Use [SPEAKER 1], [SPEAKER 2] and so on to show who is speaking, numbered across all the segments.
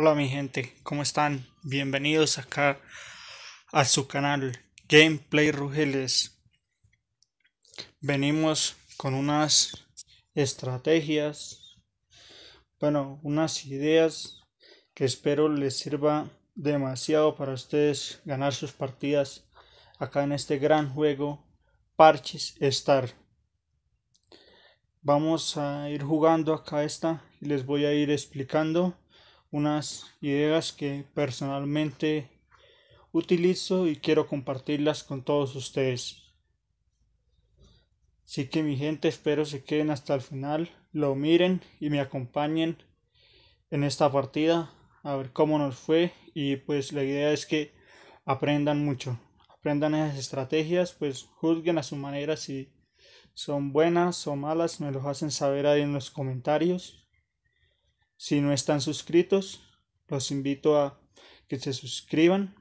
[SPEAKER 1] Hola mi gente, ¿cómo están? Bienvenidos acá a su canal Gameplay Rugeles. Venimos con unas estrategias, bueno, unas ideas que espero les sirva demasiado para ustedes ganar sus partidas acá en este gran juego Parches Star. Vamos a ir jugando acá esta y les voy a ir explicando unas ideas que personalmente utilizo y quiero compartirlas con todos ustedes. Así que mi gente, espero se queden hasta el final, lo miren y me acompañen en esta partida a ver cómo nos fue y pues la idea es que aprendan mucho, aprendan esas estrategias, pues juzguen a su manera si son buenas o malas, me lo hacen saber ahí en los comentarios si no están suscritos, los invito a que se suscriban.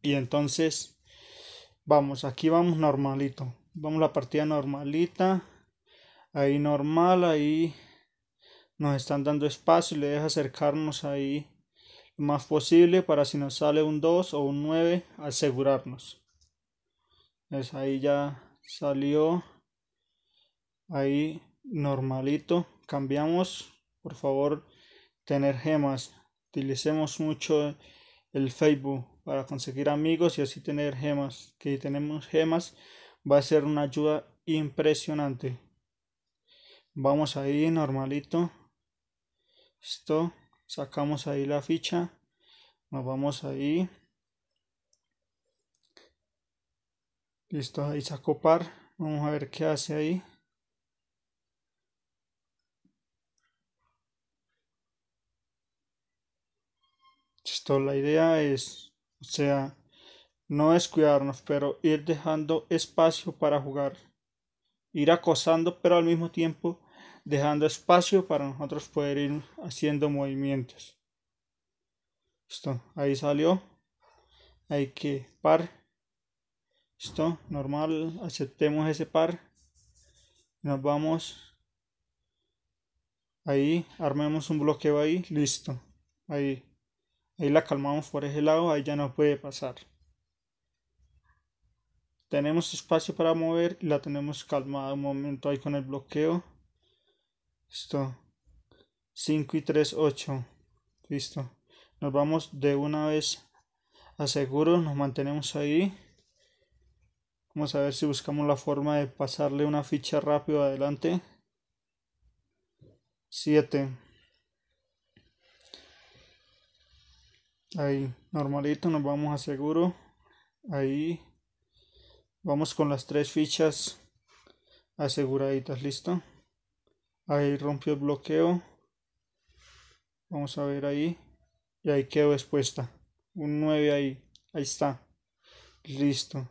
[SPEAKER 1] Y entonces, vamos, aquí vamos normalito. Vamos la partida normalita. Ahí normal, ahí nos están dando espacio y le deja acercarnos ahí más posible para si nos sale un 2 o un 9 asegurarnos. Entonces ahí ya salió ahí normalito. Cambiamos por favor, tener gemas. Utilicemos mucho el Facebook para conseguir amigos y así tener gemas. Que tenemos gemas va a ser una ayuda impresionante. Vamos ahí normalito. Esto, sacamos ahí la ficha. Nos vamos ahí. Listo, ahí sacó par. Vamos a ver qué hace ahí. La idea es, o sea, no descuidarnos, pero ir dejando espacio para jugar. Ir acosando, pero al mismo tiempo dejando espacio para nosotros poder ir haciendo movimientos. esto ahí salió. Hay que par. esto normal, aceptemos ese par. Nos vamos ahí armemos un bloqueo ahí listo ahí Ahí la calmamos por ese lado, ahí ya no puede pasar. Tenemos espacio para mover y la tenemos calmada un momento ahí con el bloqueo. Listo. 5 y 3, 8. Listo. Nos vamos de una vez a seguro, nos mantenemos ahí. Vamos a ver si buscamos la forma de pasarle una ficha rápido adelante. 7. Ahí, normalito, nos vamos a seguro. Ahí. Vamos con las tres fichas aseguraditas, listo. Ahí rompió el bloqueo. Vamos a ver ahí. Y ahí quedó expuesta. Un 9 ahí. Ahí está. Listo.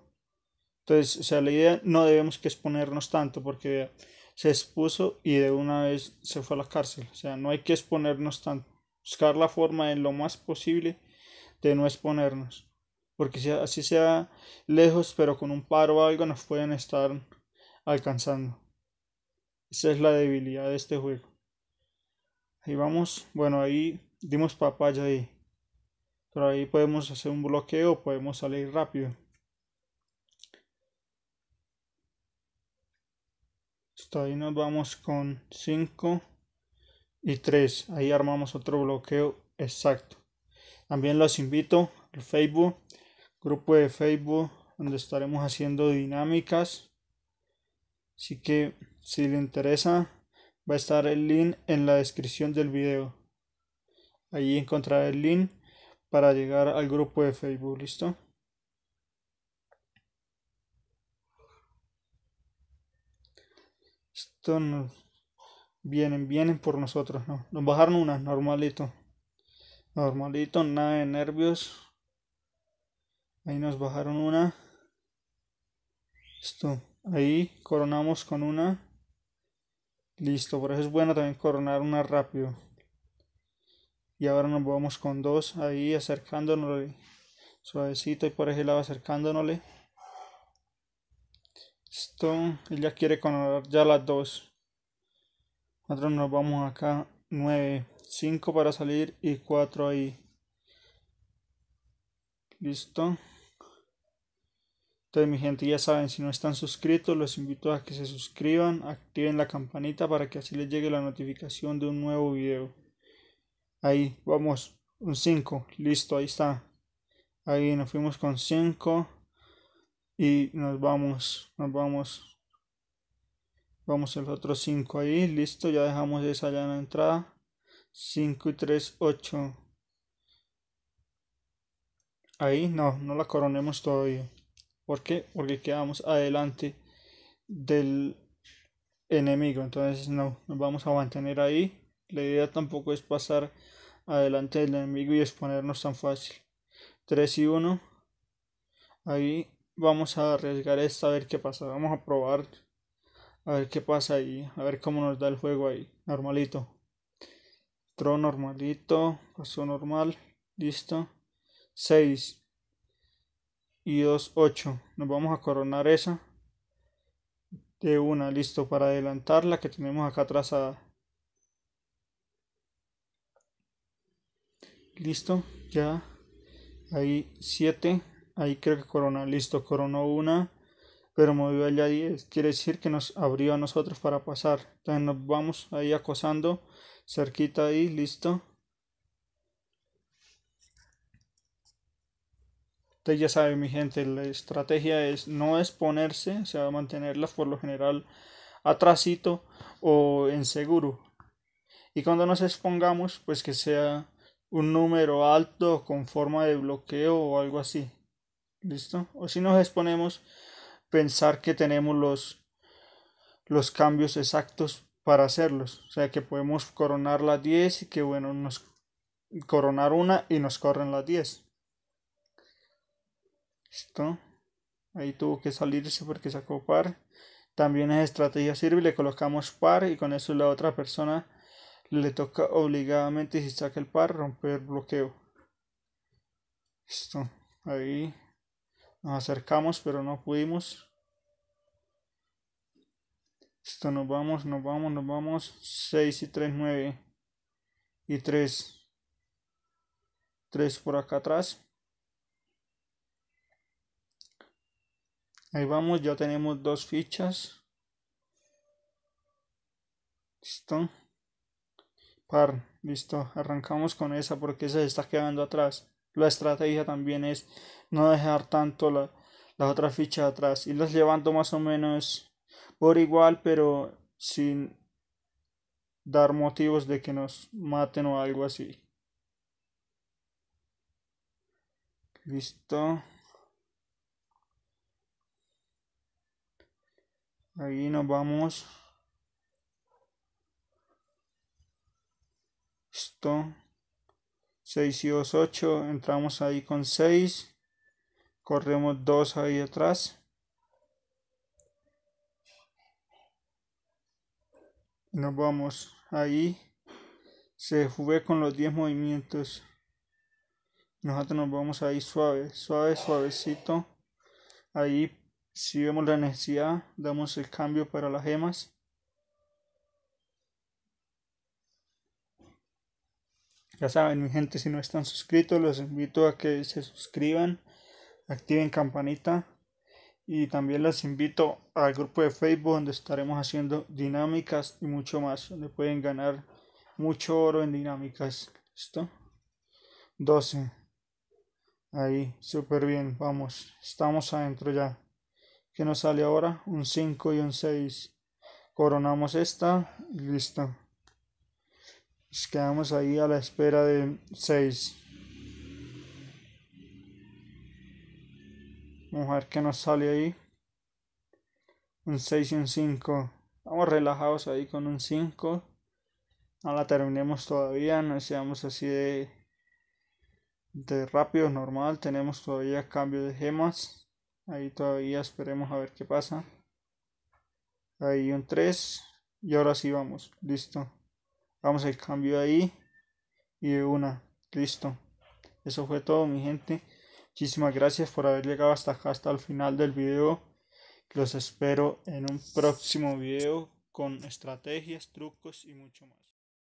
[SPEAKER 1] Entonces, o sea, la idea no debemos que exponernos tanto porque se expuso y de una vez se fue a la cárcel. O sea, no hay que exponernos tanto. Buscar la forma en lo más posible de no exponernos. Porque si así sea lejos, pero con un paro o algo nos pueden estar alcanzando. Esa es la debilidad de este juego. Ahí vamos. Bueno, ahí dimos papaya ahí. Pero ahí podemos hacer un bloqueo, podemos salir rápido. Hasta ahí nos vamos con 5 y 3. Ahí armamos otro bloqueo exacto. También los invito al Facebook, grupo de Facebook, donde estaremos haciendo dinámicas. Así que si le interesa, va a estar el link en la descripción del video. Allí encontrará el link para llegar al grupo de Facebook, ¿listo? Esto nos vienen, vienen por nosotros, Nos bajaron una, normalito. Normalito, nada de nervios. Ahí nos bajaron una. esto Ahí coronamos con una. Listo. Por eso es bueno también coronar una rápido. Y ahora nos vamos con dos. Ahí acercándonos. Suavecito y por ese lado acercándonosle. Listo. ya quiere coronar ya las dos. Nosotros nos vamos acá. 9. 5 para salir y 4 ahí. Listo. Entonces mi gente ya saben, si no están suscritos, los invito a que se suscriban, activen la campanita para que así les llegue la notificación de un nuevo video. Ahí, vamos, un 5, listo, ahí está. Ahí nos fuimos con 5 y nos vamos, nos vamos. Vamos el otro 5 ahí, listo, ya dejamos esa ya en la entrada y 8 Ahí no, no la coronemos todavía. ¿Por qué? Porque quedamos adelante del enemigo. Entonces no, nos vamos a mantener ahí. La idea tampoco es pasar adelante del enemigo y exponernos tan fácil. 3 y 1. Ahí vamos a arriesgar esta a ver qué pasa. Vamos a probar. A ver qué pasa ahí. A ver cómo nos da el juego ahí. Normalito normalito, pasó normal, listo. 6 y 2, 8. Nos vamos a coronar esa de una, listo, para adelantar la que tenemos acá trazada. Listo, ya. Ahí 7, ahí creo que corona, listo, coronó una, pero movió allá 10. Quiere decir que nos abrió a nosotros para pasar. Entonces nos vamos ahí acosando cerquita ahí, listo. Ustedes ya saben, mi gente, la estrategia es no exponerse, o sea, mantenerlas por lo general atrasito o en seguro. Y cuando nos expongamos, pues que sea un número alto con forma de bloqueo o algo así. ¿Listo? O si nos exponemos, pensar que tenemos los, los cambios exactos para hacerlos. O sea que podemos coronar las 10 y que bueno, nos coronar una y nos corren las 10. Ahí tuvo que salirse porque sacó par. También es estrategia sirve, le colocamos par y con eso la otra persona le toca obligadamente si saca el par romper bloqueo. Ahí nos acercamos pero no pudimos. Esto nos vamos, nos vamos, nos vamos. 6 y 3, 9. Y 3. 3 por acá atrás. Ahí vamos, ya tenemos dos fichas. Listo. Par, listo. Arrancamos con esa porque esa se está quedando atrás. La estrategia también es no dejar tanto la, las otras fichas atrás. Y las llevando más o menos por igual, pero sin dar motivos de que nos maten o algo así. Listo. Ahí nos vamos. Listo. 6 y 2, 8. Entramos ahí con 6. Corremos 2 ahí atrás. nos vamos ahí se jugué con los 10 movimientos nosotros nos vamos ahí suave suave suavecito ahí si vemos la necesidad damos el cambio para las gemas ya saben mi gente si no están suscritos los invito a que se suscriban activen campanita y también las invito al grupo de Facebook donde estaremos haciendo dinámicas y mucho más, donde pueden ganar mucho oro en dinámicas. ¿Listo? 12. Ahí, súper bien, vamos, estamos adentro ya. ¿Qué nos sale ahora? Un 5 y un 6. Coronamos esta y listo. Nos quedamos ahí a la espera de 6. Vamos a ver qué nos sale ahí. Un 6 y un 5. Estamos relajados ahí con un 5. Ahora la terminemos todavía. No seamos así de, de rápido, normal. Tenemos todavía cambio de gemas. Ahí todavía esperemos a ver qué pasa. Ahí un 3. Y ahora sí vamos. Listo. Vamos el cambio ahí. Y de una. Listo. Eso fue todo, mi gente. Muchísimas gracias por haber llegado hasta hasta el final del video. Los espero en un próximo video con estrategias, trucos y mucho más.